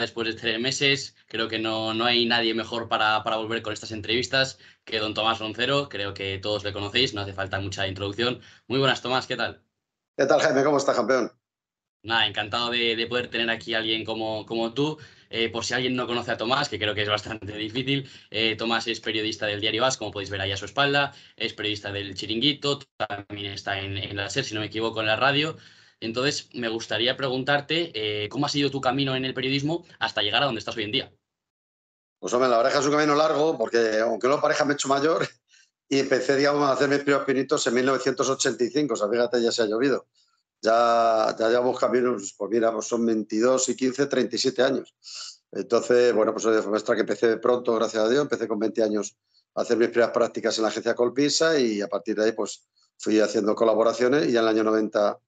después de tres meses. Creo que no, no hay nadie mejor para, para, volver con estas entrevistas que don Tomás Roncero. Creo que todos le conocéis, no hace falta mucha introducción. Muy buenas, Tomás, ¿qué tal? ¿Qué tal, Jaime? ¿Cómo está campeón? Nada, encantado de, de, poder tener aquí a alguien como, como tú. Eh, por si alguien no conoce a Tomás, que creo que es bastante difícil, eh, Tomás es periodista del Diario As, como podéis ver ahí a su espalda, es periodista del Chiringuito, también está en, en la SER, si no me equivoco, en la radio. Entonces, me gustaría preguntarte eh, cómo ha sido tu camino en el periodismo hasta llegar a donde estás hoy en día. Pues hombre, la verdad es que un camino largo porque aunque los pareja me he hecho mayor y empecé, digamos, a hacer mis primeros pinitos en 1985, o sea, fíjate, ya se ha llovido. Ya, ya llevamos caminos, pues mira, pues son 22 y 15, 37 años. Entonces, bueno, pues fue de que empecé pronto, gracias a Dios, empecé con 20 años a hacer mis primeras prácticas en la agencia Colpisa y a partir de ahí, pues fui haciendo colaboraciones y ya en el año 90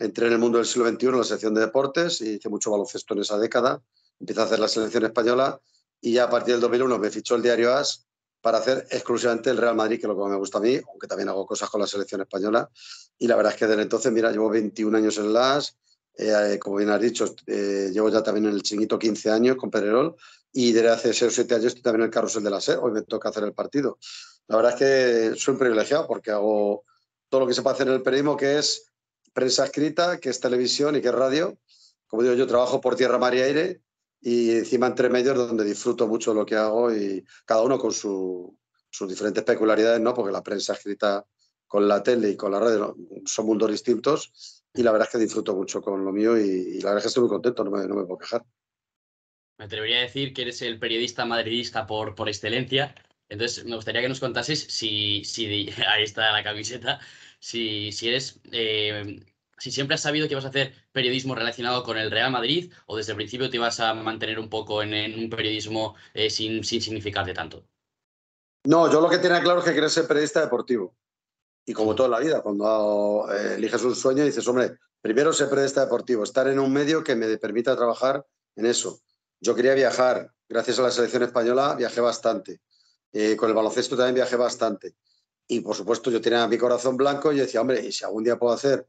entré en el mundo del siglo XXI en la sección de deportes y hice mucho baloncesto en esa década. Empecé a hacer la selección española y ya a partir del 2001 me fichó el diario AS para hacer exclusivamente el Real Madrid, que es lo que más me gusta a mí, aunque también hago cosas con la selección española. Y la verdad es que desde entonces, mira, llevo 21 años en el AS, eh, como bien has dicho, eh, llevo ya también en el chinguito 15 años con Pererol y desde hace 6 o 7 años estoy también en el carrusel de la SER, hoy me toca hacer el partido. La verdad es que soy un privilegiado porque hago todo lo que se puede hacer en el periodismo, que es prensa escrita, que es televisión y que es radio. Como digo, yo trabajo por tierra, mar y aire y encima entre medios donde disfruto mucho lo que hago y cada uno con sus diferentes peculiaridades, ¿no? Porque la prensa escrita con la tele y con la radio son mundos distintos y la verdad es que disfruto mucho con lo mío y, la verdad es que estoy muy contento, no me, no me puedo quejar. Me atrevería a decir que eres el periodista madridista por, por excelencia. Entonces, me gustaría que nos contases si, si ahí está la camiseta, si, eres... Eh, si siempre has sabido que vas a hacer periodismo relacionado con el Real Madrid o desde el principio te vas a mantener un poco en, un periodismo eh, sin, sin significarte tanto. No, yo lo que tenía claro es que quería ser periodista deportivo. Y como toda la vida, cuando eh, eliges un sueño, dices, hombre, primero ser periodista deportivo, estar en un medio que me permita trabajar en eso. Yo quería viajar, gracias a la selección española viajé bastante. con el baloncesto también viajé bastante. Y por supuesto, yo tenía mi corazón blanco y decía, hombre, y si algún día puedo hacer,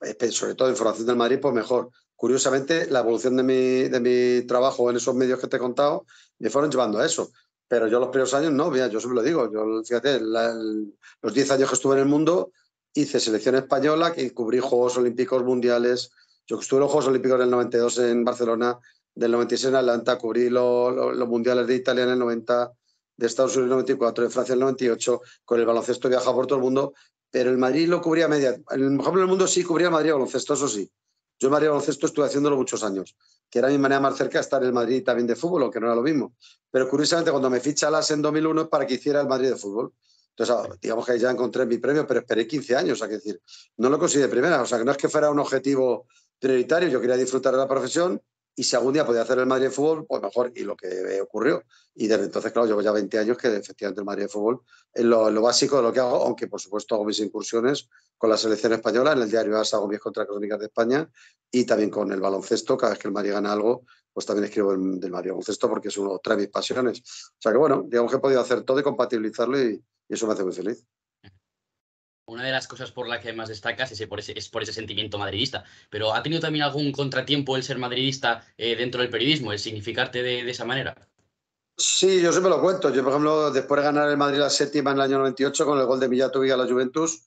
eh, sobre todo información del Madrid, pues mejor. Curiosamente, la evolución de mi, de mi trabajo en esos medios que te he contado me fueron llevando a eso. Pero yo los primeros años, no, mira, yo siempre lo digo, yo, fíjate, los 10 años que estuve en el mundo, hice selección española, que cubrí Juegos Olímpicos Mundiales, yo estuve en los Juegos Olímpicos del 92 en Barcelona, del 96 en Atlanta, cubrí los Mundiales de Italia en el 90, de Estados Unidos 94, de Francia el 98, con el baloncesto viaja por todo el mundo, pero el Madrid lo cubría media. El mejor el mundo sí cubría Madrid baloncesto, eso sí. Yo en Madrid baloncesto estuve haciéndolo muchos años, que era mi manera más cerca de estar en el Madrid también de fútbol, aunque no era lo mismo. Pero curiosamente, cuando me ficha Las en 2001 es para que hiciera el Madrid de fútbol. Entonces, ah, digamos que ya encontré mi premio, pero esperé 15 años, a que decir, no lo conseguí de primera, o sea, que no es que fuera un objetivo prioritario, yo quería disfrutar de la profesión, y si algún día podía hacer el Madrid de fútbol, pues mejor, y lo que ocurrió. Y desde entonces, claro, llevo ya 20 años que efectivamente el Madrid de fútbol es lo, básico de lo que hago, aunque por supuesto hago mis incursiones con la selección española, en el diario AS hago mis contracrónicas de España y también con el baloncesto, cada vez que el Madrid gana algo, pues también escribo el, del Madrid baloncesto porque es uno, otra de mis pasiones. O sea que bueno, digamos que he podido hacer todo y compatibilizarlo y eso me hace muy feliz una de las cosas por las que más destacas es por ese, es por ese sentimiento madridista. Pero ¿ha tenido también algún contratiempo el ser madridista eh, dentro del periodismo, el significarte de, esa manera? Sí, yo siempre lo cuento. Yo, por ejemplo, después de ganar el Madrid la séptima en el año 98 con el gol de y a la Juventus,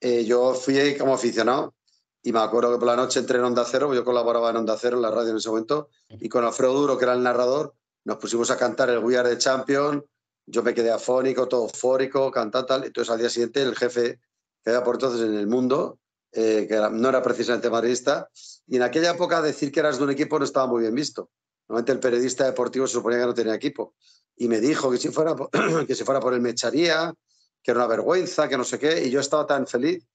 eh, yo fui ahí como aficionado. Y me acuerdo que por la noche entré en Onda Cero, yo colaboraba en Onda Cero, en la radio en ese momento, y con Alfredo Duro, que era el narrador, nos pusimos a cantar el We de Champion. Yo me quedé afónico, todo fórico cantando tal. Entonces al día siguiente el jefe que había por entonces en el mundo, eh, que no era precisamente madridista, y en aquella época decir que eras de un equipo no estaba muy bien visto. Normalmente el periodista deportivo se suponía que no tenía equipo. Y me dijo que si fuera, por, que si fuera por él me echaría, que era una vergüenza, que no sé qué, y yo estaba tan feliz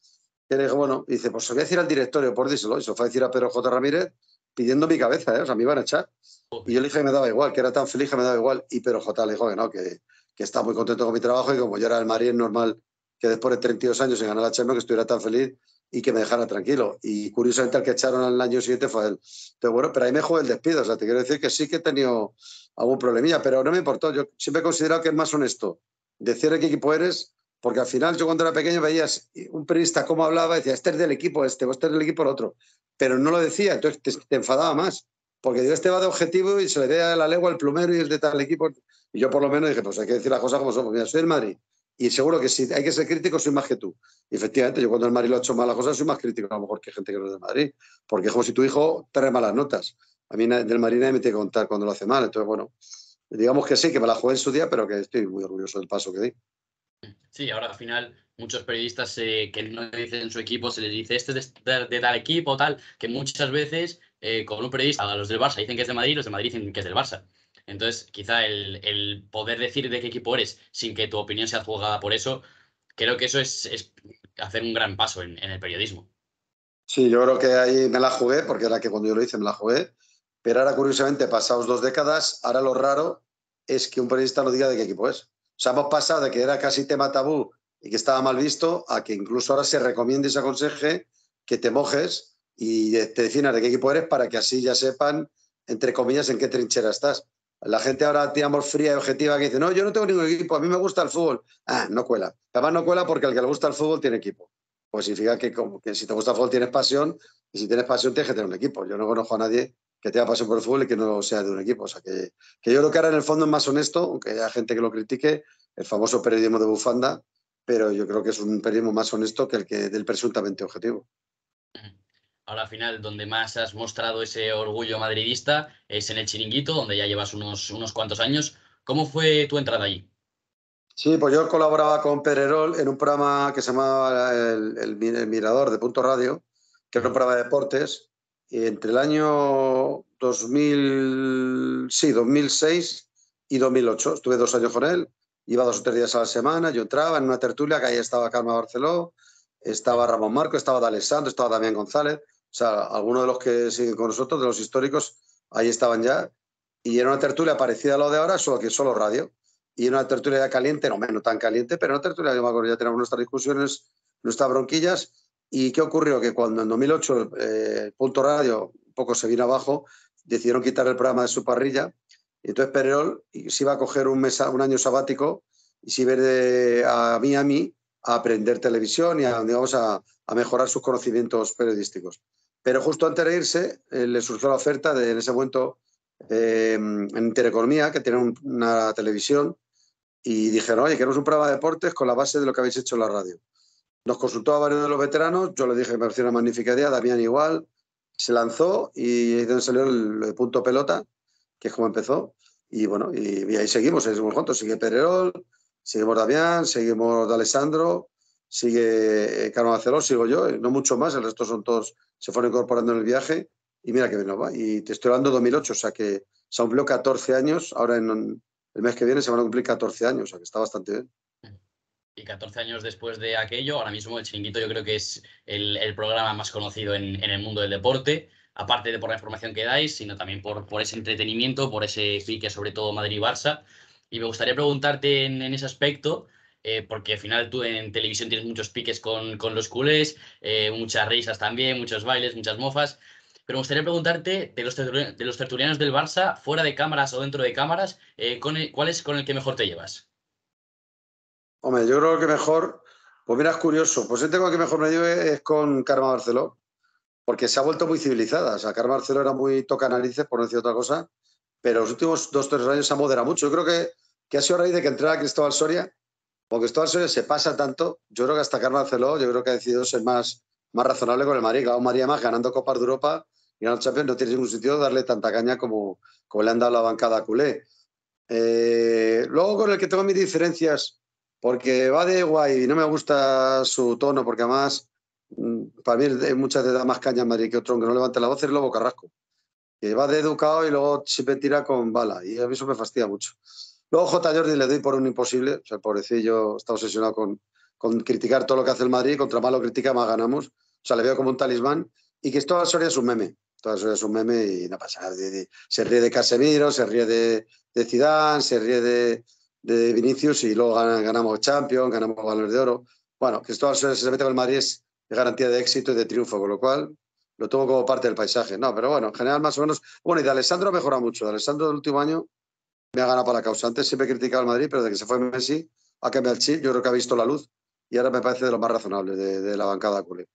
que le dije, bueno, dice, pues se voy a decir al directorio, por díselo, y se lo fue a decir a Pedro J. Ramírez pidiendo mi cabeza, ¿eh? o sea, me iban a echar. Y yo le dije que me daba igual, que era tan feliz que me daba igual, y Pedro J. le dijo que no, que, que estaba muy contento con mi trabajo y como yo era el Madrid normal que después de 32 años se ganar la Champions, que estuviera tan feliz y que me dejara tranquilo. Y curiosamente al que echaron al año siguiente fue él. Pero bueno, pero ahí me jugó el despido. O sea, te quiero decir que sí que he tenido algún problemilla, pero no me importó. Yo siempre he considerado que es más honesto decir qué equipo eres, porque al final yo cuando era pequeño veías un periodista cómo hablaba, decía, este es del equipo este, este es del equipo el otro. Pero no lo decía, entonces te, enfadaba más. Porque yo este va de objetivo y se le a la legua el plumero y es de tal equipo. Y yo por lo menos dije, pues hay que decir las cosas como son. Pues mira, soy del Madrid y seguro que si hay que ser crítico, soy más que tú. Y efectivamente, yo cuando el Madrid lo ha hecho malas cosas, soy más crítico a lo mejor que gente que no es de Madrid, porque es como si tu hijo trae malas notas. A mí del Madrid nadie me tiene que contar cuando lo hace mal. Entonces, bueno, digamos que sí, que me la jugué en su día, pero que estoy muy orgulloso del paso que di. Sí, ahora al final muchos periodistas eh, que no dicen su equipo, se les dice este es de, tal equipo, tal, que muchas veces eh, con un periodista, los del Barça dicen que es de Madrid, los de Madrid dicen que es del Barça. Entonces, quizá el, poder decir de qué equipo eres sin que tu opinión sea juzgada por eso, creo que eso es, hacer un gran paso en, el periodismo. Sí, yo creo que ahí me la jugué, porque era que cuando yo lo hice me la jugué. Pero ahora, curiosamente, pasados dos décadas, ahora lo raro es que un periodista no diga de qué equipo es. O sea, hemos pasado de que era casi tema tabú y que estaba mal visto a que incluso ahora se recomienda y se aconseje que te mojes y te definas de qué equipo eres para que así ya sepan, entre comillas, en qué trinchera estás. La gente ahora, tiene amor fría y objetiva que dice, no, yo no tengo ningún equipo, a mí me gusta el fútbol. Ah, no cuela. Además no cuela porque el que le gusta el fútbol tiene equipo. Pues significa que, que si te gusta el fútbol tienes pasión y si tienes pasión tienes que tener un equipo. Yo no conozco a nadie que tenga pasión por el fútbol y que no sea de un equipo. O sea, que, que yo creo que ahora en el fondo es más honesto, aunque haya gente que lo critique, el famoso periodismo de bufanda, pero yo creo que es un periodismo más honesto que el que del presuntamente objetivo ahora al final donde más has mostrado ese orgullo madridista es en el chiringuito, donde ya llevas unos, unos cuantos años. ¿Cómo fue tu entrada allí? Sí, pues yo colaboraba con Pererol en un programa que se llamaba El, el, Mirador de Punto Radio, que era un programa de deportes, y entre el año 2000, sí, 2006 y 2008. Estuve dos años con él, iba dos o tres días a la semana, yo entraba en una tertulia que ahí estaba Carmen Barceló, estaba Ramón Marco, estaba D'Alessandro, estaba Damián González, o sea, algunos de los que siguen con nosotros, de los históricos, ahí estaban ya. Y era una tertulia parecida a lo de ahora, solo que solo radio. Y era una tertulia ya caliente, no menos tan caliente, pero una tertulia, yo me ya tenemos nuestras discusiones, nuestras bronquillas. ¿Y qué ocurrió? Que cuando en 2008 el eh, punto radio un poco se vino abajo, decidieron quitar el programa de su parrilla. Y entonces Perol se iba a coger un, mes, un año sabático y se iba de, a Miami a aprender televisión y a, a, a mejorar sus conocimientos periodísticos. Pero justo antes de irse, eh, le surgió la oferta de en ese momento eh, en Intereconomía, que tiene una televisión, y dijeron, oye, queremos un programa de deportes con la base de lo que habéis hecho en la radio. Nos consultó a varios de los veteranos, yo le dije me pareció una magnífica idea, Damián igual, se lanzó y ahí salió el, punto pelota, que es como empezó, y bueno, y, ahí seguimos, ahí seguimos juntos, sigue Pererol, seguimos Damián, seguimos de Alessandro sigue eh, Carlos Barceló, sigo yo, no mucho más, el resto son todos, se fueron incorporando en el viaje y mira que bien va. Y te estoy hablando 2008, o sea que se cumplido 14 años, ahora en el mes que viene se van a cumplir 14 años, o sea que está bastante bien. Y 14 años después de aquello, ahora mismo el Chiringuito yo creo que es el, programa más conocido en, el mundo del deporte, aparte de por la información que dais, sino también por, ese entretenimiento, por ese pique sobre todo Madrid-Barça. Y me gustaría preguntarte en ese aspecto, eh, porque al final tú en televisión tienes muchos piques con, los culés, eh, muchas risas también, muchos bailes, muchas mofas. Pero me gustaría preguntarte de los, tertulianos del Barça, fuera de cámaras o dentro de cámaras, eh, ¿cuál es con el que mejor te llevas? Hombre, yo creo que mejor, pues mira, es curioso. Pues yo tengo que mejor me lleve es con Karma Barceló, porque se ha vuelto muy civilizada. O sea, Karma Barceló era muy toca narices, por no decir otra cosa, pero los últimos dos, tres años se ha moderado mucho. Yo creo que, que ha sido a raíz de que entrara Cristóbal Soria, porque esto se pasa tanto, yo creo que hasta Carlos Celó, yo creo que ha decidido ser más, más razonable con el Madrid. Claro, María más ganando Copas de Europa y ganando Champions no tiene ningún sentido darle tanta caña como, como le han dado la bancada a culé. Eh, luego con el que tengo mis diferencias, porque va de guay y no me gusta su tono, porque además mm, para mí muchas veces da más caña a Madrid que otro, aunque no levante la voz, es Lobo Carrasco. Que va de educado y luego siempre tira con bala. Y a mí eso me fastidia mucho. Luego J. Jordi le doy por un imposible. O sea, el pobrecillo está obsesionado con, con criticar todo lo que hace el Madrid. Contra más lo critica, más ganamos. O sea, le veo como un talismán. Y que esto Soria es un meme. Toda Soria es un meme y no pasa nada. Se ríe de Casemiro, se ríe de, de Zidane, se ríe de, de Vinicius y luego ganamos Champions, ganamos Valores de Oro. Bueno, que esto Soria se mete con el Madrid es garantía de éxito y de triunfo, con lo cual lo tomo como parte del paisaje. No, pero bueno, en general más o menos. Bueno, y de Alessandro ha mejorado mucho. De Alessandro del último año me ha ganado para la causa. Antes siempre criticado al Madrid, pero desde que se fue Messi a cambiado el Yo creo que ha visto la luz y ahora me parece de lo más razonable de, la bancada culé.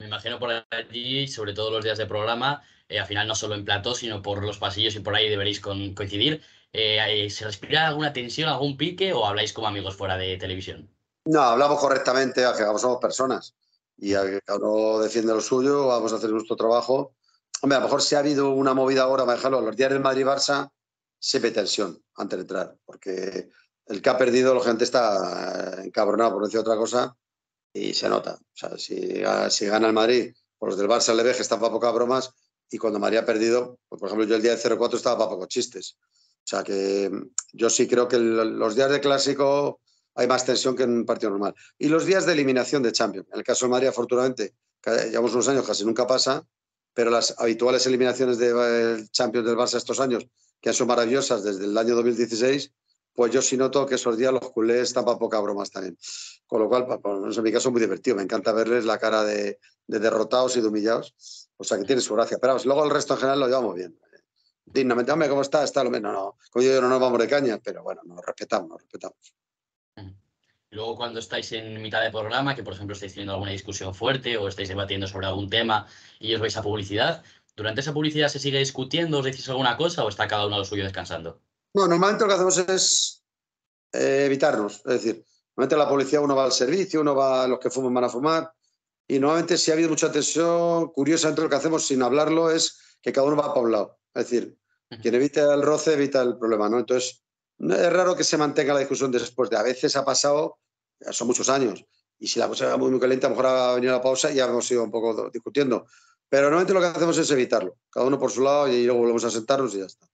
Me imagino por allí, sobre todo los días de programa, eh, al final no solo en plató, sino por los pasillos y por ahí deberéis coincidir. Eh, eh, ¿Se respira alguna tensión, algún pique o habláis como amigos fuera de televisión? No, hablamos correctamente, somos personas y cada uno defiende lo suyo, vamos a hacer nuestro trabajo. Hombre, a lo mejor si ha habido una movida ahora, me los días del Madrid-Barça, siempre tensión antes de entrar, porque el que ha perdido, la gente está encabronada, por decir otra cosa, y se nota. O sea, si, si gana el Madrid, pues los del Barça le ve que están para pocas bromas, y cuando María ha perdido, pues, por ejemplo, yo el día de 0-4 estaba para pocos chistes. O sea que mm, yo sí creo que los días de clásico hay más tensión que en un partido normal. Y los días de eliminación de Champions. En el caso de María, afortunadamente, llevamos unos años casi nunca pasa, pero las habituales eliminaciones de eh, Champions del Barça estos años que han sido maravillosas desde el año 2016, pues yo sí noto que esos días los culés están para pocas bromas también. Con lo cual, en mi caso, es muy divertido. Me encanta verles la cara de, derrotados y de humillados. O sea, que tiene su gracia. Pero luego el resto en general lo llevamos bien. Dignamente, hombre, ¿cómo está? Está lo menos. No, como no nos vamos de caña, pero bueno, nos respetamos, nos respetamos. luego cuando estáis en mitad de programa, que por ejemplo estáis teniendo alguna discusión fuerte o estáis debatiendo sobre algún tema y os vais a publicidad, ¿Durante esa publicidad se sigue discutiendo, os decís alguna cosa o está cada uno a lo suyo descansando? No, normalmente lo que hacemos es eh, evitarnos. Es decir, normalmente la policía uno va al servicio, uno va a los que fuman van a fumar. Y normalmente si ha habido mucha tensión, curiosamente lo que hacemos sin hablarlo es que cada uno va para un lado. Es decir, quien evita el roce evita el problema, ¿no? Entonces, es raro que se mantenga la discusión después de a veces ha pasado, son muchos años, y si la cosa era muy, muy caliente, a lo mejor ha venido la pausa y ya hemos ido un poco discutiendo. Pero normalmente lo que hacemos es evitarlo, cada uno por su lado y luego volvemos a sentarnos y ya está.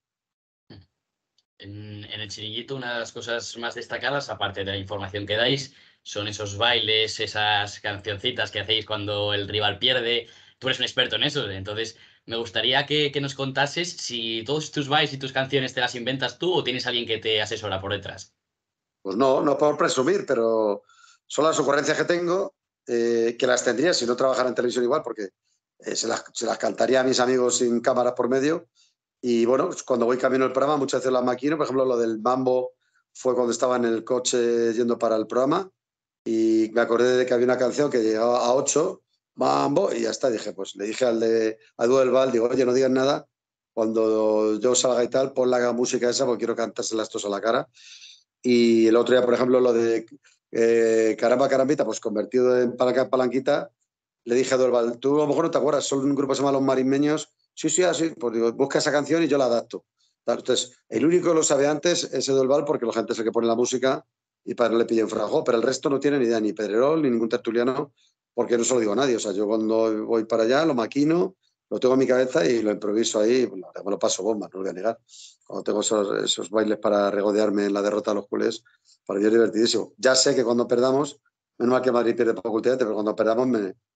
En, el chiringuito, una de las cosas más destacadas, aparte de la información que dais, son esos bailes, esas cancioncitas que hacéis cuando el rival pierde. Tú eres un experto en eso, entonces me gustaría que, nos contases si todos tus bailes y tus canciones te las inventas tú o tienes alguien que te asesora por detrás. Pues no, no puedo presumir, pero son las ocurrencias que tengo, eh, que las tendría si no trabajara en televisión igual, porque eh, se, las, cantaría a mis amigos sin cámaras por medio. Y bueno, pues, cuando voy camino al programa, muchas veces las maquino. Por ejemplo, lo del mambo fue cuando estaba en el coche yendo para el programa y me acordé de que había una canción que llegaba a 8, mambo, y ya está. Dije, pues le dije al de a del Val, digo, oye, no digas nada. Cuando yo salga y tal, pon la música esa porque quiero cantársela todos a la cara. Y el otro día, por ejemplo, lo de eh, Caramba Carambita, pues convertido en Palanquita, le dije a Dorval, tú a lo mejor no te acuerdas, son un grupo se llama Los Marismeños. Sí, sí, así. Pues busca esa canción y yo la adapto. Entonces, el único que lo sabe antes es Eduardo porque la gente es el que pone la música y para él le piden frajo, pero el resto no tiene ni idea, ni Pedrerol, ni ningún tertuliano, porque no se lo digo a nadie. O sea, yo cuando voy para allá lo maquino, lo tengo en mi cabeza y lo improviso ahí, bueno, pues, paso bomba, no lo voy a negar. Cuando tengo esos, bailes para regodearme en la derrota de los culés, para mí es divertidísimo. Ya sé que cuando perdamos Menos mal que Madrid pierde poco últimamente, pero cuando perdamos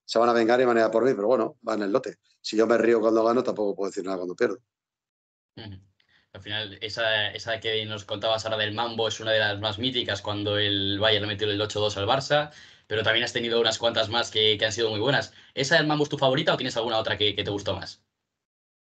se van a vengar y van a ir por mí. Pero bueno, van en el lote. Si yo me río cuando gano, tampoco puedo decir nada cuando pierdo. Al final, esa, que nos contabas ahora del Mambo es una de las más míticas cuando el Bayern le metió el 8-2 al Barça, pero también has tenido unas cuantas más que, han sido muy buenas. ¿Esa del Mambo es tu favorita o tienes alguna otra que, que te gustó más?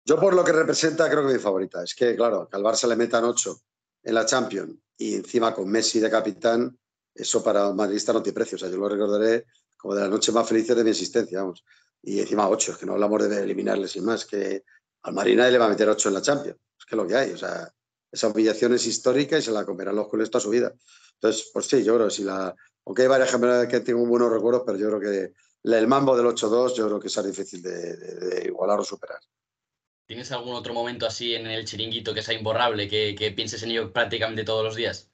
Yo por lo que representa creo que mi favorita. Es que, claro, que al Barça le metan 8 en la Champions y encima con Messi de capitán, eso para un madridista no tiene precio. O yo lo recordaré como de la noche más feliz de mi existencia, vamos. Y encima ocho, es que no hablamos de eliminarle sin más, que al marina le va a meter ocho en la Champions. Es que lo que hay, o sea, esa humillación es histórica y se la comerán los culés toda su vida. Entonces, pues sí, yo creo que si la... Aunque hay varias campeonatas que tengo buenos recuerdos, pero yo creo que el mambo del 8-2 yo creo que es difícil de, igualar o superar. ¿Tienes algún otro momento así en el chiringuito que sea imborrable, que pienses en ello prácticamente todos los días?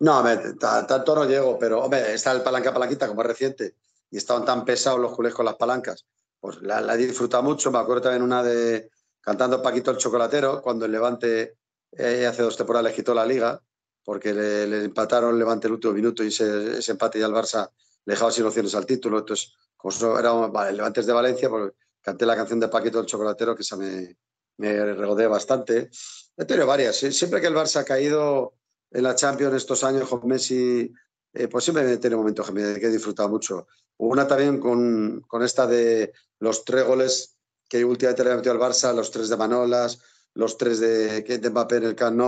No, tanto no llego, pero hombre, está el palanca palanquita como es reciente y estaban tan pesados los culés con las palancas. Pues la, la mucho. Me acuerdo también una de cantando Paquito el Chocolatero, cuando el Levante eh, hace dos temporadas le quitó la liga, porque le, empataron el Levante el último minuto y ese, empate ya el Barça le dejaba sin opciones al título. Entonces, como era vale, el Levante de Valencia, porque canté la canción de Paquito el Chocolatero, que esa me, me bastante. He tenido varias. Siempre que el Barça ha caído en la Champions estos años con Messi, eh, pues siempre tiene momentos que, que he disfrutado mucho. hubo Una también con, esta de los tres goles que últimamente le ha metido al Barça, los tres de Manolas, los tres de, de Mbappé en el Camp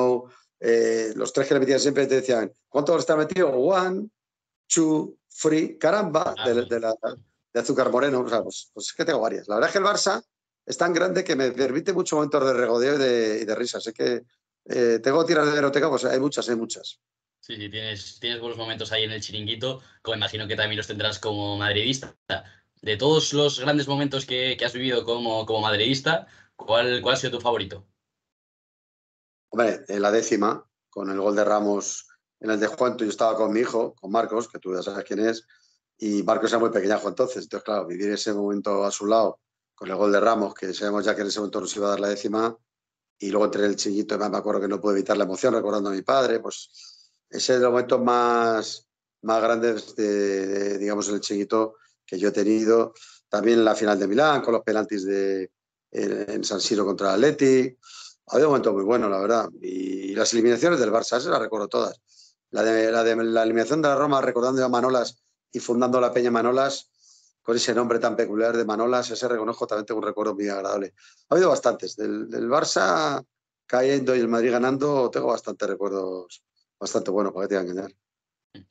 eh, los tres que le metían siempre te decían, ¿cuántos goles te metido? One, two, three, caramba, de, Azúcar Moreno. O sea, pues, pues, es que tengo varias. La verdad es que el Barça es tan grande que me permite muchos momentos de regodeo y de, de risa. Así que eh, tengo tiras de biblioteca, pues hay muchas, hay muchas. Sí, sí, tienes, buenos momentos ahí en el chiringuito, como imagino que también los tendrás como madridista. De todos los grandes momentos que, has vivido como, como madridista, ¿cuál, ¿cuál ha sido tu favorito? Hombre, en la décima, con el gol de Ramos en el de Juanto, yo estaba con mi hijo, con Marcos, que tú ya sabes quién es, y Marcos era muy pequeñajo entonces. Entonces, claro, vivir ese momento a su lado, con el gol de Ramos, que sabemos ya que en ese momento nos iba a dar la décima, y luego entre el chiquito, me acuerdo que no pude evitar la emoción recordando a mi padre, pues ese es el momento más, más grande, de, en digamos, el chiquito que yo he tenido. También la final de Milán, con los penaltis de, en, San Siro contra el Atleti. Ha habido momento muy bueno, la verdad. Y, las eliminaciones del Barça, se las recuerdo todas. La de, la de la eliminación de la Roma, recordando a Manolas y fundando la Peña Manolas, con ese nombre tan peculiar de Manolas, ese reconozco, también tengo un recuerdo muy agradable. Ha habido bastantes, del, Barça cayendo y el Madrid ganando, tengo bastantes recuerdos, bastante buenos, para que te a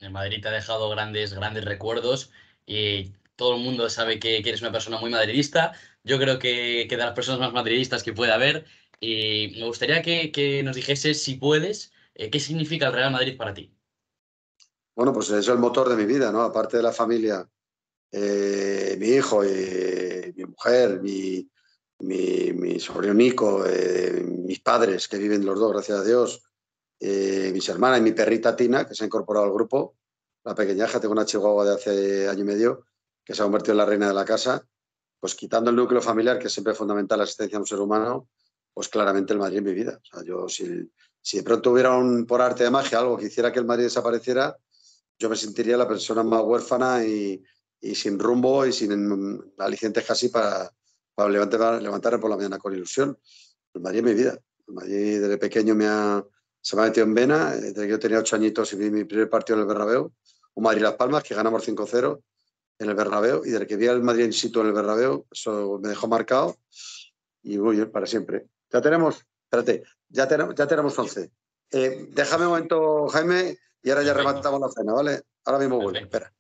El Madrid te ha dejado grandes, grandes recuerdos y todo el mundo sabe que, eres una persona muy madridista. Yo creo que, que, de las personas más madridistas que puede haber. Y me gustaría que, nos dijese, si puedes, eh, qué significa el Real Madrid para ti. Bueno, pues es el motor de mi vida, ¿no? Aparte de la familia, eh, mi hijo, eh, mi mujer, mi, sobrino Nico, eh, mis padres que viven los dos, gracias a Dios, mis hermanas y mi perrita Tina, que se ha incorporado al grupo, la pequeñaja, tengo una chihuahua de hace año y medio, que se ha convertido en la reina de la casa, pues quitando el núcleo familiar, que es siempre fundamental la asistencia de un ser humano, pues claramente el Madrid en mi vida. yo si, si de pronto hubiera un, por arte de magia algo que hiciera que el Madrid desapareciera, yo me sentiría la persona más huérfana y, y sin rumbo y sin alicientes casi para, levantar, levantarme por la mañana con ilusión. El Madrid es mi vida. El Madrid desde pequeño me se me ha metido en vena. Desde que yo tenía ocho añitos y vi mi primer partido en el Bernabéu, un Madrid-Las Palmas, que ganamos 5-0 en el Bernabéu. Y desde que vi al Madrid en situ en el Bernabéu, eso me dejó marcado y voy para siempre. Ya tenemos, espérate, ya tenemos, ya tenemos 11. Eh, déjame un momento, Jaime, y ahora ya rematamos la cena, ¿vale? Ahora mismo voy, espera.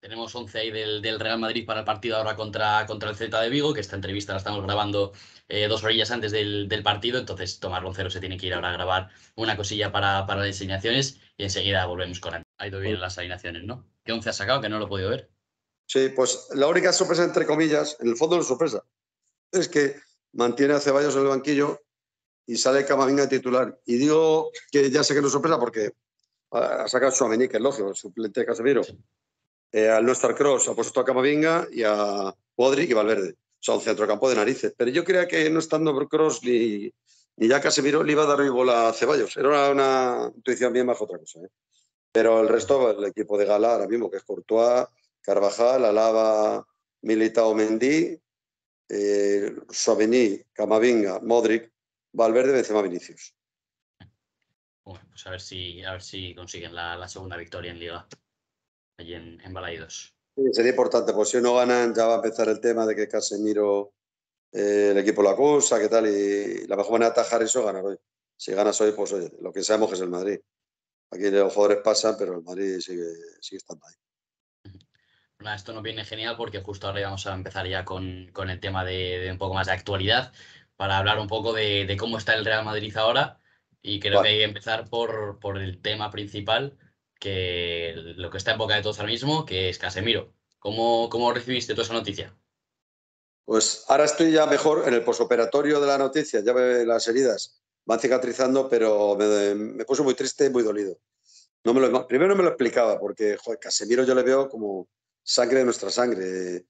Tenemos 11 ahí del, Real Madrid para el partido ahora contra, el Celta de Vigo, que esta entrevista la estamos grabando eh, dos orillas antes del, partido, entonces Tomás Loncero se tiene que ir ahora a grabar una cosilla para, para las y enseguida volvemos con él. Ha ido bien mm. las alineaciones, ¿no? ¿Qué 11 ha sacado que no lo he podido ver? Sí, pues la única sorpresa, entre comillas, en el fondo no es sorpresa, es que mantiene a Ceballos en el banquillo y sale Camavinga titular. Y digo que ya sé que no es sorpresa porque ha sacado su que es lógico, suplente de Casemiro. Eh, al no estar Cross ha puesto a Camavinga y a Modric y Valverde. O sea, un centrocampo de narices. Pero yo creía que no estando Cross ni, ni ya Casemiro le iba a dar mi bola a Ceballos. Era una, intuición bien más otra cosa. ¿eh? Pero el resto, el equipo de Gala ahora mismo, que es Courtois, Carvajal, Alaba, Militao Mendy, eh, Camavinga, Modric, Valverde, Benzema, Vinicius. Bueno, pues a ver si, a ver si consiguen la segunda victoria en Liga allí en, Balaidos. sería importante, pues si no ganan ya va a empezar el tema de que Casemiro eh, el equipo la acusa, qué tal, y la mejor manera de atajar eso es ganar hoy. Si ganas hoy, pues oye, lo que sabemos es el Madrid. Aquí los jugadores pasan, pero el Madrid sigue, sigue estando ahí. Pues esto nos viene genial porque justo ahora vamos a empezar ya con, con el tema de, un poco más de actualidad, para hablar un poco de, cómo está el Real Madrid ahora. Y creo que hay que empezar por, por el tema principal, que lo que está en boca de todos ahora mismo, que es Casemiro. ¿Cómo, cómo recibiste toda esa noticia? Pues ahora estoy ya mejor en el posoperatorio de la noticia, ya veo las heridas van cicatrizando, pero me, puso muy triste, muy dolido. No me lo, primero no me lo explicaba, porque joder, Casemiro yo le veo como sangre de nuestra sangre.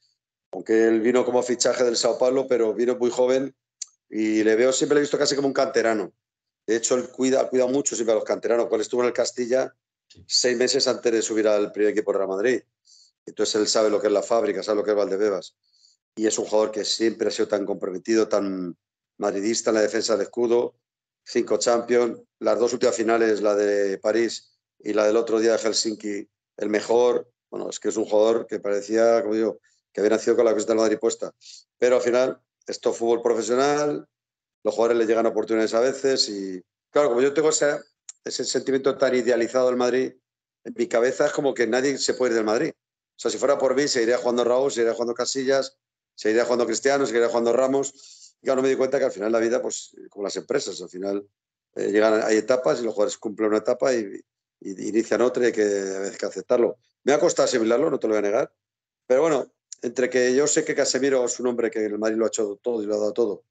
Aunque él vino como fichaje del Sao Paulo, pero vino muy joven y le veo, siempre le he visto casi como un canterano. De hecho, él cuida, cuida mucho siempre a los canteranos. Cuando estuvo en el Castilla, seis meses antes de subir al primer equipo de Real Madrid. Entonces él sabe lo que es la fábrica, sabe lo que es Valdebebas. Y es un jugador que siempre ha sido tan comprometido, tan madridista en la defensa del escudo. Cinco Champions, las dos últimas finales, la de París y la del otro día de Helsinki, el mejor. Bueno, es que es un jugador que parecía, como digo, que había nacido con la cuesta de Madrid puesta. Pero al final, esto es fútbol profesional, los jugadores le llegan oportunidades a veces y, claro, como yo tengo esa ese sentimiento tan idealizado del Madrid, en mi cabeza es como que nadie se puede ir del Madrid. O sea, si fuera por mí, se seguiría jugando Raúl, iría jugando Casillas, se iría jugando Cristiano, iría jugando Ramos. Y no me di cuenta que al final la vida, pues como las empresas, al final eh, llegan, hay etapas y los jugadores cumplen una etapa y, inician otra y hay que, aceptarlo. Me ha costado asimilarlo, no te lo voy a negar. Pero bueno, entre que yo sé que Casemiro es un hombre que el Madrid lo ha hecho todo y lo ha dado todo,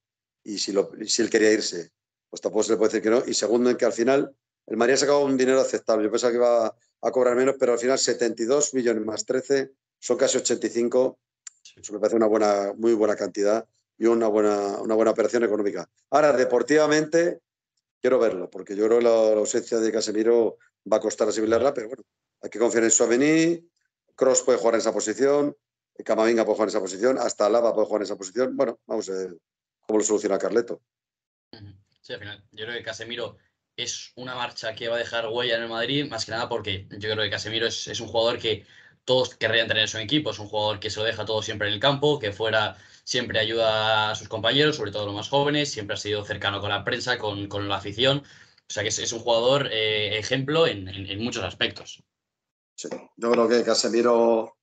y si, si él quería irse, pues tampoco se le puede decir que no. Y segundo, en que al final el María ha sacado un dinero aceptable. Yo pensaba que iba a cobrar menos, pero al final 72 millones más 13 son casi 85. Eso me parece una buena, muy buena cantidad y una buena, una buena operación económica. Ahora, deportivamente, quiero verlo, porque yo creo que la, ausencia de Casemiro va a costar a asimilarla, pero bueno, hay que confiar en su avenir. Cross puede jugar en esa posición, Camavinga puede jugar en esa posición, hasta Lava puede jugar en esa posición. Bueno, vamos a ver cómo lo soluciona Carleto. Sí, al final, yo creo que Casemiro es una marcha que va a dejar huella en el Madrid, más que nada porque yo creo que Casemiro es, un jugador que todos querrían tener en su equipo, es un jugador que se lo deja todo siempre en el campo, que fuera siempre ayuda a sus compañeros, sobre todo los más jóvenes, siempre ha sido cercano con la prensa, con, la afición, o sea que es, un jugador eh, ejemplo en, muchos aspectos. yo creo que Casemiro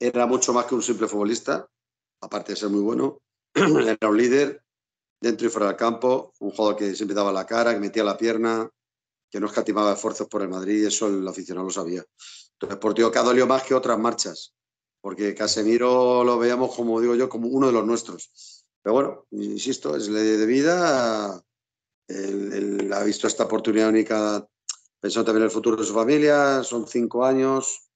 era mucho más que un simple futbolista, aparte de ser muy bueno, era un líder, dentro y fuera del campo, un jugador que siempre daba la cara, que metía la pierna, que no escatimaba esfuerzos por el Madrid, eso el aficionado lo sabía. Entonces, por tío, que ha más que otras marchas, porque Casemiro lo veíamos, como digo yo, como uno de los nuestros. Pero bueno, insisto, es ley de vida, él ha visto esta oportunidad única pensó también en el futuro de su familia, son cinco años,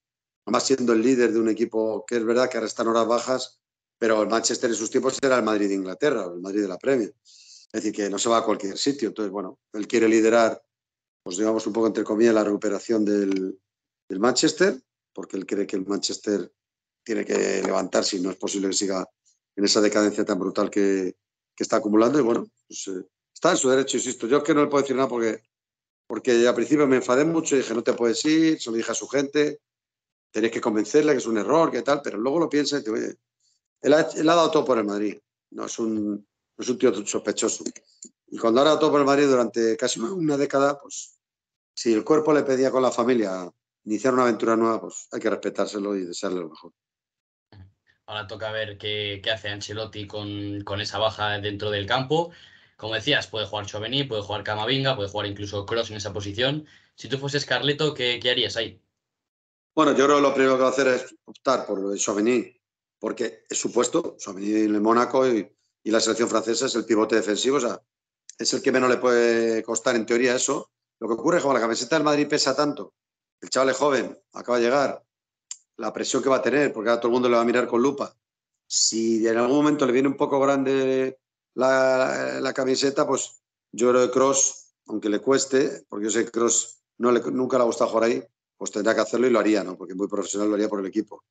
además siendo el líder de un equipo que es verdad que ahora están horas bajas, pero el Manchester en sus tiempos era el Madrid de Inglaterra, el Madrid de la Premier. Es decir, que no se va a cualquier sitio. Entonces, bueno, él quiere liderar, pues digamos un poco entre comillas, la recuperación del, Manchester, porque él cree que el Manchester tiene que levantarse y no es posible que siga en esa decadencia tan brutal que, está acumulando. Y bueno, pues, eh, está en su derecho, insisto. Yo es que no le puedo decir nada porque, porque al principio me enfadé mucho y dije, no te puedes ir, se lo dije a su gente, tenéis que convencerle que es un error, que tal, pero luego lo piensa y te oye, él ha, dado todo por el Madrid. No es un, tío sospechoso. Y cuando ha dado todo por el Madrid durante casi una década, pues si el cuerpo le pedía con la familia iniciar una aventura nueva, pues hay que respetárselo y desearle lo mejor. Ahora toca ver qué, hace Ancelotti con, esa baja dentro del campo. Como decías, puede jugar Choveni, puede jugar Camavinga, puede jugar incluso Cross en esa posición. Si tú fueses Carleto, ¿qué, harías ahí? Bueno, yo creo que lo primero que va a hacer es optar por lo de porque es supuesto, su en el Mónaco y, la selección francesa es el pivote defensivo, o sea, es el que menos le puede costar en teoría eso. Lo que ocurre es que la camiseta del Madrid pesa tanto, el chaval es joven, acaba de llegar, la presión que va a tener, porque ahora todo el mundo le va a mirar con lupa. Si en algún momento le viene un poco grande la, camiseta, pues yo creo que Cross, aunque le cueste, porque yo sé que Cross no nunca le ha gustado jugar ahí, pues tendrá que hacerlo y lo haría, ¿no? Porque muy profesional lo haría por el equipo.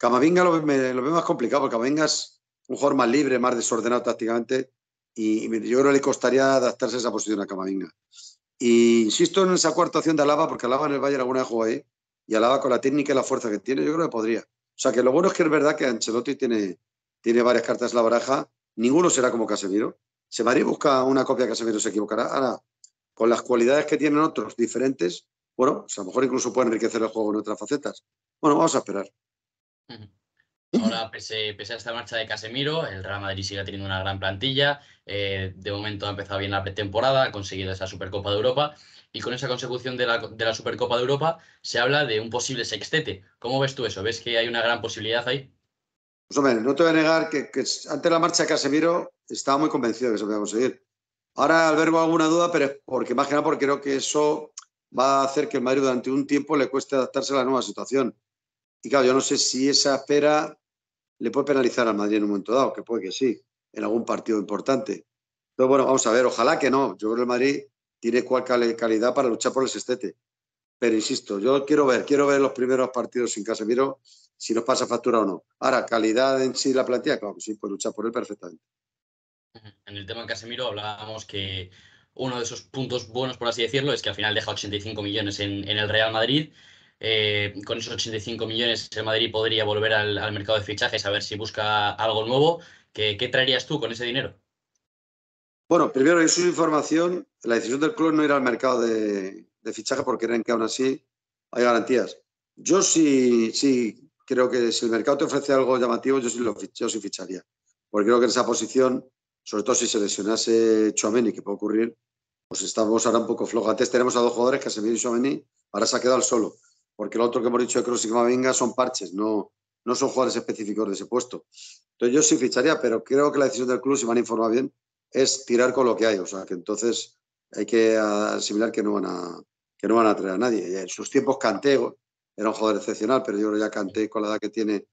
Camavinga lo, ve más complicado, porque Camavinga es un jugador más libre, más desordenado tácticamente, y, yo creo que le costaría adaptarse a esa posición a Camavinga. Y insisto en esa cuarta opción de Alaba, porque Alaba en el Bayern alguna vez jugó ahí, y Alaba con la técnica y la fuerza que tiene, yo creo que podría. O sea que lo bueno es que es verdad que Ancelotti tiene, tiene varias cartas en la baraja, ninguno será como Casemiro. Si Madrid busca una copia de Casemiro se equivocará. Ahora, con las cualidades que tienen otros diferentes, bueno, pues a lo mejor incluso puede enriquecer el juego en otras facetas. Bueno, vamos a esperar. Ahora, pese, a esta marcha de Casemiro, el Real Madrid sigue teniendo una gran plantilla. Eh, de momento ha empezado bien la pretemporada, ha conseguido esa Supercopa de Europa. Y con esa consecución de la, Supercopa de Europa se habla de un posible sextete. ¿Cómo ves tú eso? ¿Ves que hay una gran posibilidad ahí? Pues hombre, no te voy a negar que, antes de la marcha de Casemiro estaba muy convencido de que se podía conseguir. Ahora albergo alguna duda, pero porque más que porque creo que eso va a hacer que el Madrid durante un tiempo le cueste adaptarse a la nueva situación. Y claro, yo no sé si esa espera le puede penalizar al Madrid en un momento dado, que puede que sí, en algún partido importante. Entonces, bueno, vamos a ver, ojalá que no. Yo creo que el Madrid tiene cual calidad para luchar por el sextete. Pero insisto, yo quiero ver, quiero ver los primeros partidos sin Casemiro, si nos pasa factura o no. Ahora, calidad en sí la plantea, claro que sí, puede luchar por él perfectamente. En el tema de Casemiro hablábamos que uno de esos puntos buenos, por así decirlo, es que al final deja 85 millones en el Real Madrid eh, con esos 85 millones, el Madrid podría volver al, mercado de fichajes a ver si busca algo nuevo. ¿Qué, traerías tú con ese dinero? Bueno, primero, eso su información. La decisión del club no ir al mercado de, fichaje porque creen que aún así hay garantías. Yo sí, sí creo que si el mercado te ofrece algo llamativo, yo sí, lo, sí ficharía. Porque creo que en esa posición, sobre todo si se lesionase Chouameni, que puede ocurrir, pues estamos ahora un poco flojos. Antes tenemos a dos jugadores, que se y Chuameni, ahora se ha quedado al solo porque lo otro que hemos dicho de Kroos y venga son parches, no, no son jugadores específicos de ese puesto. Entonces yo sí ficharía, pero creo que la decisión del club, si me han informado bien, es tirar con lo que hay. O sea, que entonces hay que asimilar que no van a, que no van a traer a nadie. En sus tiempos Cantego era un jugador excepcional, pero yo creo que ya canté con la edad que tiene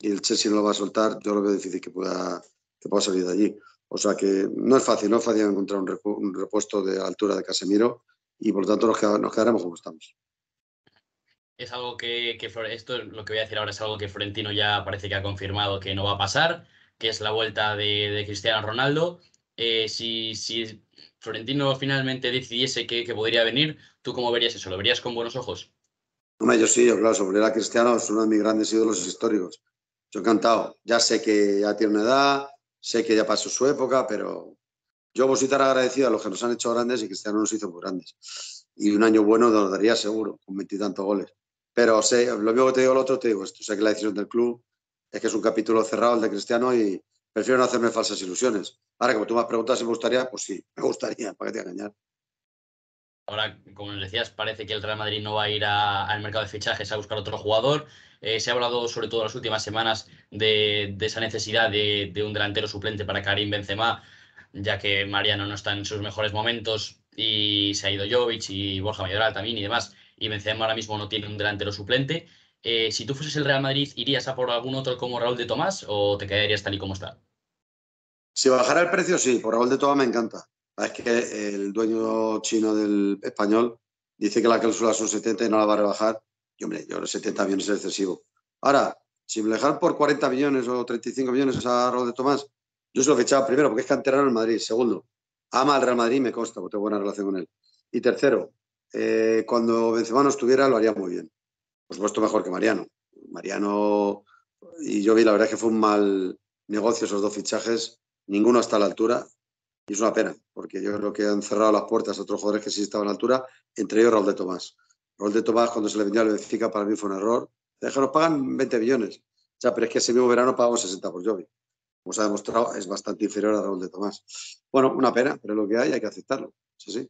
y el Chelsea no lo va a soltar, yo lo veo difícil que pueda, que pueda salir de allí. O sea que no es fácil, no es fácil encontrar un repuesto de altura de Casemiro y por lo tanto nos, quedaremos como estamos es algo que, esto lo que voy a decir ahora es algo que Florentino ya parece que ha confirmado que no va a pasar, que es la vuelta de, Cristiano Ronaldo. Eh, si, si, Florentino finalmente decidiese que, podría venir, ¿tú cómo verías eso? ¿Lo verías con buenos ojos? Hombre, yo sí, yo claro, sobre la Cristiano es uno de mis grandes ídolos históricos. Yo encantado. Ya sé que ya tiene una edad, sé que ya pasó su época, pero yo voy a estar agradecido a los que nos han hecho grandes y Cristiano nos hizo muy grandes. Y un año bueno nos daría seguro, con veintitantos goles. Pero sé, lo mismo que te digo el otro, te digo esto. Sé que la decisión del club es que es un capítulo cerrado el de Cristiano y prefiero no hacerme falsas ilusiones. Ahora, como tú me has preguntado si me gustaría, pues sí, me gustaría, para que te engañar. Ahora, como nos decías, parece que el Real Madrid no va a ir al mercado de fichajes a buscar otro jugador. Eh, se ha hablado, sobre todo en las últimas semanas, de, esa necesidad de, un delantero suplente para Karim Benzema, ya que Mariano no está en sus mejores momentos y se ha ido Jovic y Borja Mayoral también y demás y Benzema ahora mismo no tiene un delantero suplente. Eh, si tú fueses el Real Madrid, ¿irías a por algún otro como Raúl de Tomás o te quedarías tal y como está? Si bajara el precio, sí, por Raúl de Tomás me encanta. Ah, es que el dueño chino del español dice que la cláusula son 70 y no la va a rebajar. Yo hombre, yo los 70 millones es excesivo. Ahora, si me dejar por 40 millones o 35 millones a Raúl de Tomás, yo se lo fechaba primero porque es canterano en Madrid. Segundo, ama al Real Madrid y me consta, porque tengo buena relación con él. Y tercero, eh, cuando Benzema no estuviera lo haría muy bien. Por supuesto mejor que Mariano. Mariano y yo vi, la verdad es que fue un mal negocio esos dos fichajes. Ninguno está a la altura y es una pena, porque yo creo que han cerrado las puertas a otros jugadores que sí estaban a la altura, entre ellos Raúl de Tomás. Raúl de Tomás cuando se le vendió la Benfica para mí fue un error. déjanos pagan 20 millones. sea, pero es que ese mismo verano pagamos 60 por Jovi como se ha demostrado, es bastante inferior a Raúl de Tomás. Bueno, una pena, pero lo que hay hay que aceptarlo. Sí, sí.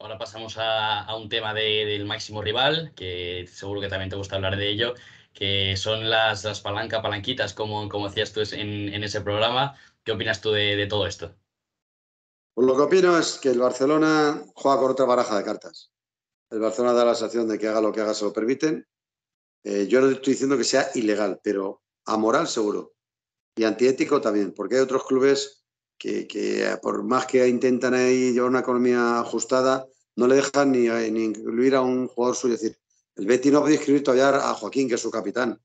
Ahora pasamos a, un tema del máximo rival, que seguro que también te gusta hablar de ello, que son las, las palanca, palanquitas, como, como decías tú en, ese programa. ¿Qué opinas tú de, todo esto? Pues lo que opino es que el Barcelona juega con otra baraja de cartas. El Barcelona da la sensación de que haga lo que haga se lo permiten. Eh, yo no estoy diciendo que sea ilegal, pero amoral seguro. Y antiético también, porque hay otros clubes que, por más que intentan ahí llevar una economía ajustada, no le dejan ni, incluir a un jugador suyo. Es decir, el Betty no puede escribir todavía a Joaquín, que es su capitán.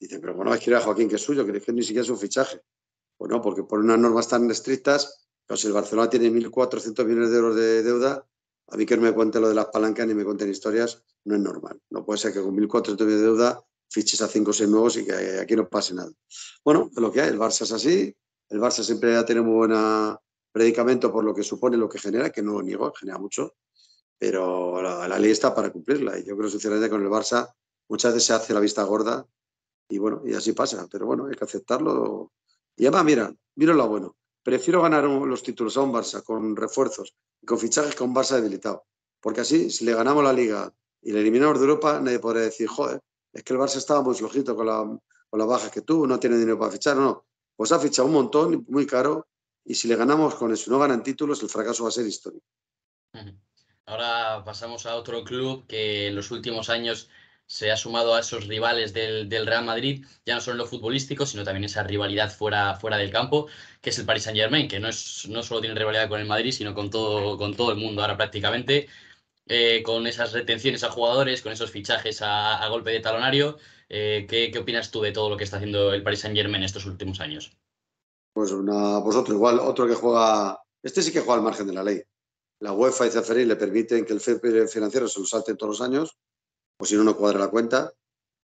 Dice, pero bueno, va a Joaquín, que es suyo, que ni siquiera es un fichaje. bueno pues porque por unas normas tan estrictas, pero pues si el Barcelona tiene 1.400 millones de euros de deuda, a mí que no me cuente lo de las palancas ni me cuenten historias, no es normal. No puede ser que con 1.400 millones de deuda fiches a 5 o 6 nuevos y que aquí no pase nada. Bueno, lo que hay, el Barça es así, el Barça siempre ha tenido muy buen ah, predicamento por lo que supone, lo que genera, que no niego, genera mucho, pero la, ley está para cumplirla. Y yo creo sinceramente que con el Barça muchas veces se hace la vista gorda y bueno, y así pasa, pero bueno, hay que aceptarlo. Y además, mira, mira lo bueno. Prefiero ganar los títulos a un Barça con refuerzos y con fichajes con un Barça debilitado. Porque así, si le ganamos la Liga y le eliminamos de Europa, nadie podría decir, joder, es que el Barça estaba muy flojito con, las bajas que tuvo, no tiene dinero para fichar. No, pues ha fichado un montón, muy caro, y si le ganamos con eso, no ganan títulos, el fracaso va a ser histórico. Ahora pasamos a otro club que en los últimos años se ha sumado a esos rivales del, Real Madrid, ya no solo en lo futbolístico, sino también esa rivalidad fuera, fuera del campo, que es el Paris Saint Germain, que no, es, no solo tiene rivalidad con el Madrid, sino con todo, con todo el mundo ahora prácticamente. Eh, con esas retenciones a jugadores, con esos fichajes a, golpe de talonario. Eh, ¿qué, opinas tú de todo lo que está haciendo el Paris Saint Germain estos últimos años? Pues, una, pues otro, igual, otro que juega, este sí que juega al margen de la ley. La UEFA y Zafari le permiten que el FEP financiero se lo salte todos los años, o si no, no cuadra la cuenta.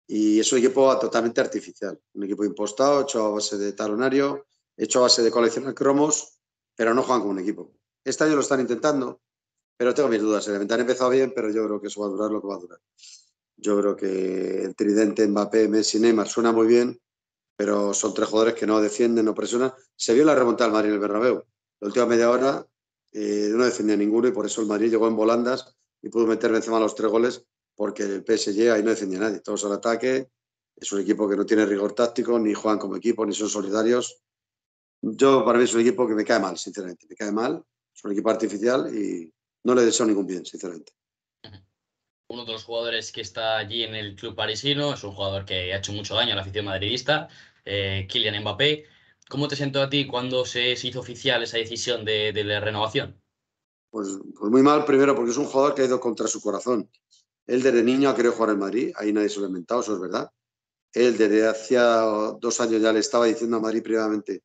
Y es un equipo totalmente artificial, un equipo impostado, hecho a base de talonario, hecho a base de coleccionar cromos, pero no juegan como un equipo. Este año lo están intentando, pero tengo mis dudas. El han empezado bien, pero yo creo que eso va a durar lo que va a durar. Yo creo que el tridente Mbappé, Messi, Neymar suena muy bien, pero son tres jugadores que no defienden, no presionan. Se vio la remontada del Madrid en el Bernabéu. La última media hora eh, no defendía ninguno y por eso el Madrid llegó en volandas y pudo meter encima los tres goles porque el PSG ahí no defendía a nadie. Todos al ataque. Es un equipo que no tiene rigor táctico, ni juegan como equipo, ni son solidarios. Yo, para mí, es un equipo que me cae mal, sinceramente. Me cae mal. Es un equipo artificial y, no le deseo ningún bien, sinceramente. Uno de los jugadores que está allí en el club parisino es un jugador que ha hecho mucho daño a la afición madridista, eh, Kylian Mbappé. ¿Cómo te sentó a ti cuando se hizo oficial esa decisión de, la renovación? Pues, pues, muy mal, primero, porque es un jugador que ha ido contra su corazón. Él desde niño ha querido jugar en Madrid, ahí nadie se lo ha inventado, eso es verdad. Él desde hace dos años ya le estaba diciendo a Madrid previamente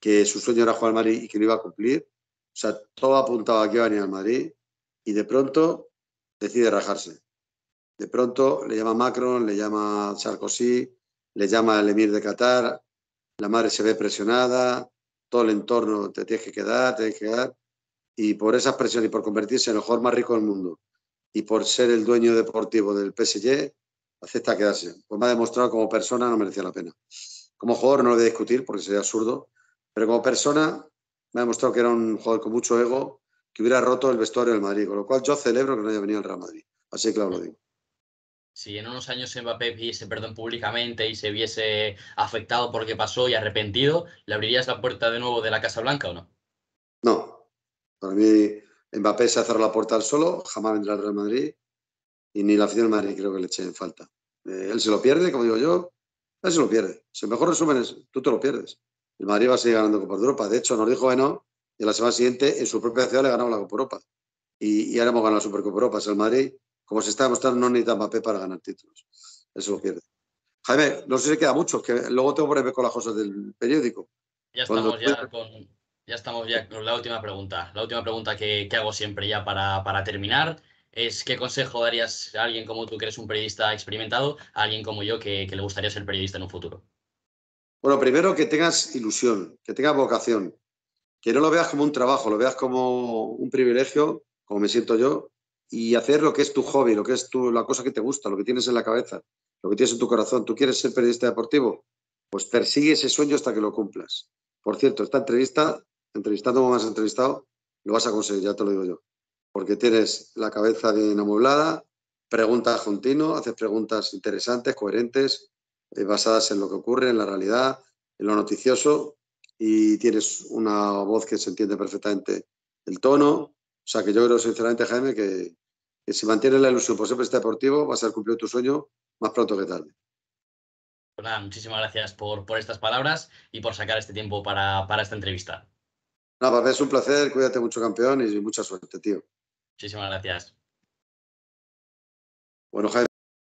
que su sueño era jugar en Madrid y que lo iba a cumplir. O sea, todo apuntaba a que iba a venir al Madrid y de pronto decide rajarse. De pronto le llama Macron, le llama Sarkozy, le llama el emir de Qatar, la madre se ve presionada, todo el entorno te tienes que quedar, te tienes que quedar. Y por esas presiones y por convertirse en el mejor más rico del mundo y por ser el dueño deportivo del PSG, acepta quedarse. Pues me ha demostrado como persona no merecía la pena. Como jugador no lo voy a discutir porque sería absurdo, pero como persona me ha demostrado que era un jugador con mucho ego, que hubiera roto el vestuario del Madrid, con lo cual yo celebro que no haya venido al Real Madrid. Así claro lo digo. Si en unos años Mbappé pidiese perdón públicamente y se viese afectado por lo que pasó y arrepentido, ¿le abrirías la puerta de nuevo de la Casa Blanca o no? No. Para mí, Mbappé se ha cerrado la puerta al solo, jamás vendrá al Real Madrid y ni la afición del Madrid creo que le eche en falta. Eh, él se lo pierde, como digo yo, él se lo pierde. Si mejor resumen es, tú te lo pierdes. El Madrid va a seguir ganando Copa de Europa. De hecho, nos dijo, bueno, y la semana siguiente en su propia ciudad le ganamos la Copa Europa. Y, ahora hemos ganado la Supercopa Europa. el Madrid, como se está demostrando, no necesita Mbappé para ganar títulos. Eso lo pierde. Jaime, no sé si queda mucho, que luego tengo que con las cosas del periódico. Ya estamos ya con, la última pregunta. La última pregunta que, hago siempre ya para, terminar es ¿qué consejo darías a alguien como tú, que eres un periodista experimentado, a alguien como yo, que, que le gustaría ser periodista en un futuro? Bueno, primero que tengas ilusión, que tengas vocación, que no lo veas como un trabajo, lo veas como un privilegio, como me siento yo, y hacer lo que es tu hobby, lo que es tu, la cosa que te gusta, lo que tienes en la cabeza, lo que tienes en tu corazón. ¿Tú quieres ser periodista deportivo? Pues persigue ese sueño hasta que lo cumplas. Por cierto, esta entrevista, entrevistando como has entrevistado, lo vas a conseguir, ya te lo digo yo. Porque tienes la cabeza bien amueblada, preguntas juntino, haces preguntas interesantes, coherentes, eh, basadas en lo que ocurre, en la realidad, en lo noticioso, y tienes una voz que se entiende perfectamente el tono. O sea, que yo creo sinceramente, Jaime, que, si mantienes la ilusión por siempre este deportivo, vas a cumplir tu sueño más pronto que tarde. nada, muchísimas gracias por, por, estas palabras y por sacar este tiempo para, para esta entrevista. Nada, es un placer, cuídate mucho, campeón, y mucha suerte, tío. Muchísimas gracias. Bueno, Jaime.